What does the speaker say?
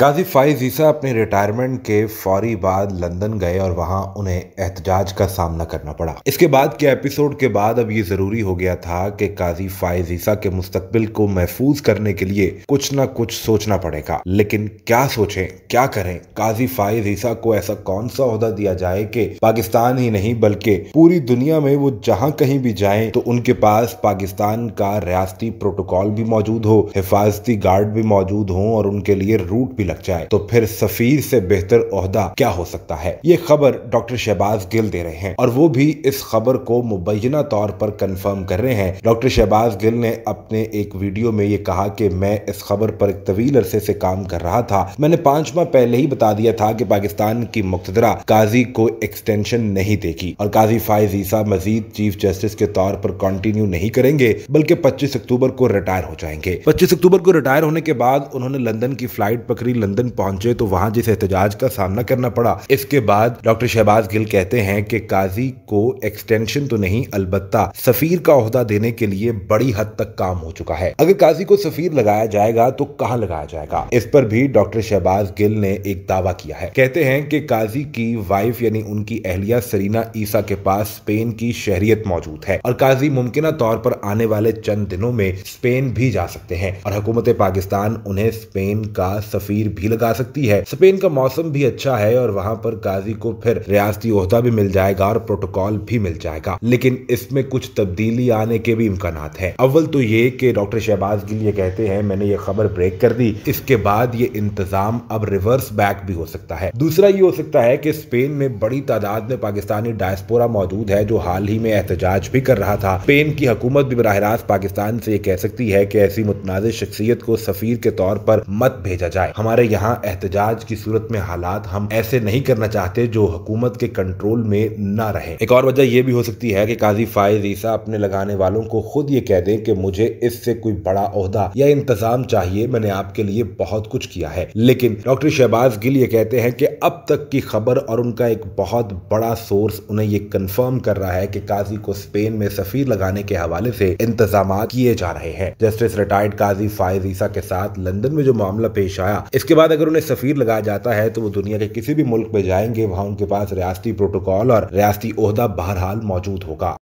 काजी फाइज ईसा अपने रिटायरमेंट के फौरी बाद लंदन गए और वहां उन्हें एहतजाज का सामना करना पड़ा इसके बाद के एपिसोड के बाद अब ये जरूरी हो गया था कि काजी फाइज ईसा के मुस्तकबिल को महफूज करने के लिए कुछ ना कुछ सोचना पड़ेगा लेकिन क्या सोचें क्या करें काजी फाइज ईसा को ऐसा कौन सा अहदा दिया जाए कि पाकिस्तान ही नहीं बल्कि पूरी दुनिया में वो जहाँ कहीं भी जाए तो उनके पास पाकिस्तान का रियाती प्रोटोकॉल भी मौजूद हो हिफाजती गार्ड भी मौजूद हो और उनके लिए रूट भी लग जाए तो फिर सफीर से बेहतर ओहदा क्या हो सकता है ये खबर डॉक्टर शहबाज गिल दे रहे हैं और वो भी इस खबर को मुबैना तौर पर कंफर्म कर रहे हैं डॉक्टर शहबाज गिल ने अपने एक वीडियो में ये कहा कि मैं इस खबर पर एक तवील अरसे से काम कर रहा था मैंने पांच माह पहले ही बता दिया था कि पाकिस्तान की मुख्तरा काजी को एक्सटेंशन नहीं देगी और काजी फायज ईसा मजीद चीफ जस्टिस के तौर पर कंटिन्यू नहीं करेंगे बल्कि पच्चीस अक्टूबर को रिटायर हो जाएंगे पच्चीस अक्टूबर को रिटायर होने के बाद उन्होंने लंदन की फ्लाइट पकड़ी लंदन पहुंचे तो वहां जिस एहतजाज का सामना करना पड़ा इसके बाद डॉक्टर शहबाज गिल कहते हैं कि काजी को एक्सटेंशन तो नहीं अलबत्ता सफीर का अहदा देने के लिए बड़ी हद तक काम हो चुका है अगर काजी को सफीर लगाया जाएगा तो कहाँ लगाया जाएगा इस पर भी डॉक्टर शहबाज गिल ने एक दावा किया है कहते हैं कि काजी की वाइफ यानी उनकी अहलिया सरीना ईसा के पास स्पेन की शहरियत मौजूद है और काजी मुमकिन तौर पर आने वाले चंद दिनों में स्पेन भी जा सकते हैं और हकूमत पाकिस्तान उन्हें स्पेन का सफीर भी लगा सकती है स्पेन का मौसम भी अच्छा है और वहाँ पर गाजी को फिर रियासती ओहदा भी मिल जाएगा और प्रोटोकॉल भी मिल जाएगा लेकिन इसमें कुछ तब्दीली आने के भी इम्कान है अव्वल तो ये कि डॉक्टर शहबाज गिल ये कहते हैं मैंने ये खबर ब्रेक कर दी इसके बाद ये इंतजाम अब रिवर्स बैक भी हो सकता है दूसरा ये हो सकता है कि स्पेन में बड़ी तादाद में पाकिस्तानी डायस्पोरा मौजूद है जो हाल ही में एहतजाज भी कर रहा था स्पेन की हुकूमत भी बरह रास्त पाकिस्तान से ये कह सकती है कि ऐसी मुतनाज़ शख्सियत को सफीर के तौर पर मत भेजा जाए हमारे हमारे यहाँ एहतजाज की सूरत में हालात हम ऐसे नहीं करना चाहते जो हुकूमत के कंट्रोल में ना रहे एक और वजह यह भी हो सकती है कि काजी फायज ईसा अपने लगाने वालों को खुद ये कह दें कि मुझे इससे कोई बड़ा या इंतजाम चाहिए मैंने आपके लिए बहुत कुछ किया है लेकिन डॉक्टर शहबाज गिल ये कहते हैं कि अब तक की खबर और उनका एक बहुत बड़ा सोर्स उन्हें ये कंफर्म कर रहा है कि काजी को स्पेन में सफीर लगाने के हवाले से इंतजाम किए जा रहे हैं जस्टिस रिटायर्ड काजी फायज ईसा के साथ लंदन में जो मामला पेश आया इसके बाद अगर उन्हें सफ़ीर लगाया जाता है तो वो दुनिया के किसी भी मुल्क में जाएंगे वहां उनके पास रियाती प्रोटोकॉल और रियाती ओहदा बहरहाल मौजूद होगा